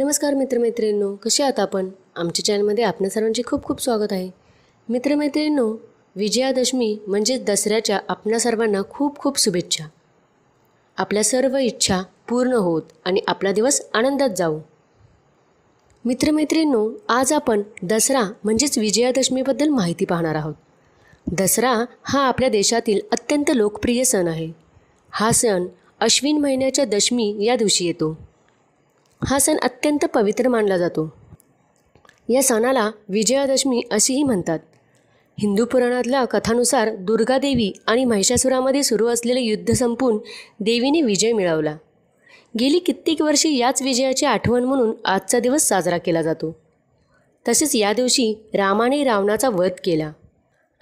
नमस्कार मित्रमैत्रिणींनो कसे आहात आपण आमच्या चॅनलमध्ये आपल्या सर्वांचे खूप खूप स्वागत आहे मित्रमैत्रिणींनो विजयादशमी म्हणजेच दसऱ्याच्या आपल्या सर्वांना खूप खूप शुभेच्छा आपल्या सर्व इच्छा पूर्ण होत आणि आपला दिवस आनंदात जाऊ मित्रमैत्रिणींनो आज आपण दसरा म्हणजेच विजयादशमीबद्दल माहिती पाहणार आहोत दसरा हा आपल्या देशातील अत्यंत लोकप्रिय सण आहे हा सण अश्विन महिन्याच्या दशमी या दिवशी येतो हा सण अत्यंत पवित्र मानला जातो या सणाला विजयादशमी अशीही म्हणतात हिंदू पुराणातल्या कथानुसार दुर्गा देवी आणि महिषासुरामध्ये सुरू असलेले युद्ध संपून देवीने विजय मिळवला गेली कित्येक वर्षे याच विजयाची आठवण म्हणून आजचा दिवस साजरा केला जातो तसेच या दिवशी रामाने रावणाचा वध केला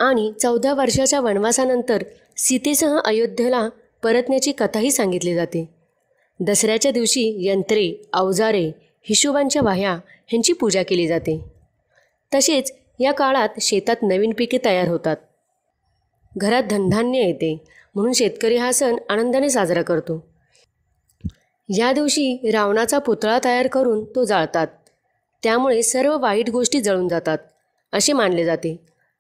आणि चौदा वर्षाच्या वनवासानंतर सीतेसह अयोध्येला परतण्याची कथाही सांगितली जाते दसऱ्याच्या दिवशी यंत्रे अवजारे हिशोबांच्या वाह्या ह्यांची पूजा केली जाते तसेच या काळात शेतात नवीन पिके तयार होतात घरात धनधान्य येते म्हणून शेतकरी हा सण आनंदाने साजरा करतो या दिवशी रावणाचा पुतळा तयार करून तो जाळतात त्यामुळे सर्व वाईट गोष्टी जळून जातात असे मानले जाते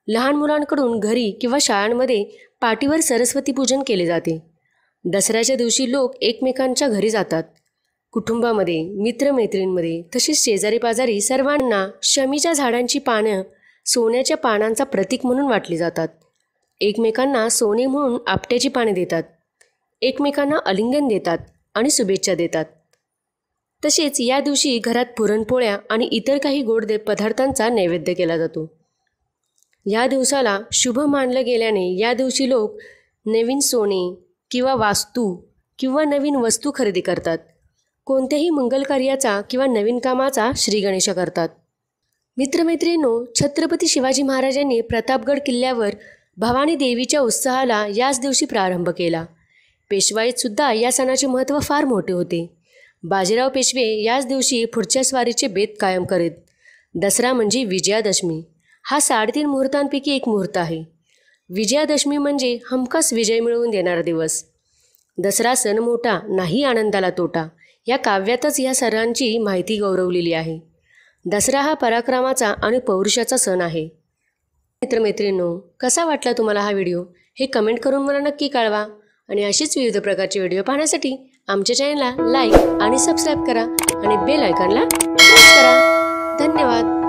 लहान मुलांकडून घरी किंवा शाळांमध्ये पाठीवर सरस्वती पूजन केले जाते दसऱ्याच्या दिवशी लोक एकमेकांच्या घरी जातात कुटुंबामध्ये मित्रमैत्रिणींमध्ये तसेच शेजारी पाजारी सर्वांना शमीच्या झाडांची पानं सोन्याच्या पानांचा प्रतीक म्हणून वाटली जातात एकमेकांना सोने म्हणून आपट्याची पाने देतात एकमेकांना अलिंगन देतात आणि शुभेच्छा देतात तसेच या दिवशी घरात पुरणपोळ्या आणि इतर काही गोड पदार्थांचा नैवेद्य केला जातो या दिवसाला शुभ मानलं गेल्याने या दिवशी लोक नवीन सोने किंवा वास्तू किंवा नवीन वस्तू खरेदी करतात कोणत्याही मंगल कार्याचा किंवा नवीन कामाचा श्रीगणेश करतात मित्रमैत्रिणींनो छत्रपती शिवाजी महाराजांनी प्रतापगड किल्ल्यावर भवानी देवीच्या उत्साहाला याच दिवशी प्रारंभ केला पेशवाईतसुद्धा या सणाचे महत्त्व फार मोठे होते बाजीराव पेशवे याच दिवशी पुढच्या स्वारीचे बेत कायम करीत दसरा म्हणजे विजयादशमी हा साडेतीन मुहूर्तांपैकी एक मुहूर्त आहे विजयादशमी म्हणजे हमखास विजय मिळवून देणारा दिवस दसरा सण मोठा नाही आनंदाला तोटा या काव्यातच या सरांची माहिती गौरवलेली आहे दसरा हा पराक्रमाचा आणि पौरुषाचा सण आहे मित्रमैत्रिणींनो कसा वाटला तुम्हाला हा व्हिडिओ हे कमेंट करून मला नक्की कळवा आणि अशीच विविध प्रकारचे व्हिडिओ पाहण्यासाठी आमच्या चॅनलला लाईक आणि सबस्क्राईब करा आणि बेल आयकॉनला करा धन्यवाद